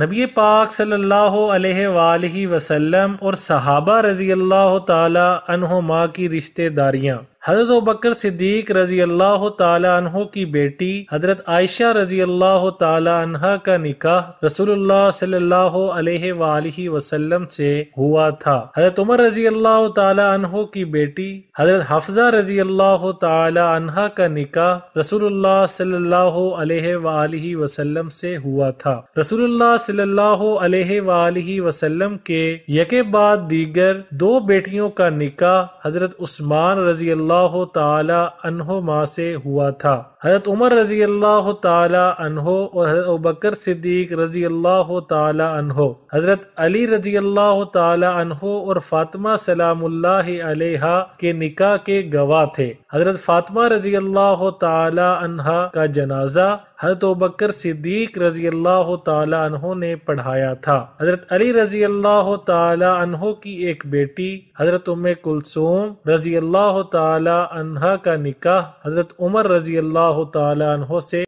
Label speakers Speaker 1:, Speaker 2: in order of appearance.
Speaker 1: नबी पाक सल्लल्लाहु अलैहि वसल्लम और सहाबा रज़ी अल्लाह तआला की रिश्तेदारियाँ हजरत बकर सिद्दीक रजी अल्लाह तह की बेटी हजरत आयशा रजी अल्लाह तह का निकाह रसूल सल्लल्लाहु वसल्लम से हुआ था हजरत उमर रजी अल्लाह तह की बेटी हजरत हफजा रजी अल्लाह तह का निकाह रसूल सल्लल्लाहु वसल्लम से हुआ था रसूल सल्लल्लाहु वसल्लम के यके बाद दीगर दो बेटियों का निकाह हजरत उस्मान रजी अल्लाह रज़ील्ला तहोमा से हुआ था हज़रत उमर रज़ी अल्लाह तहो और बकर सिद्दीक रज़ी अल्लाह तहो हज़रत अली रज़ी अल्लाह तहो और फ़ातिमा सलाम्ला के निका के गवाह थे हज़रत फ़ातिमा रज़ी अल्लाह तहा का जनाजा हजरत बकर सिद्दीक रजी अल्लाह तहो ने पढ़ाया था हजरत अली रजी अल्लाह तहो की एक बेटी हजरत उम कुलसूम रजी अल्लाह ताला का निकाह हज़रत उमर रज़ी अल्लाह तहों से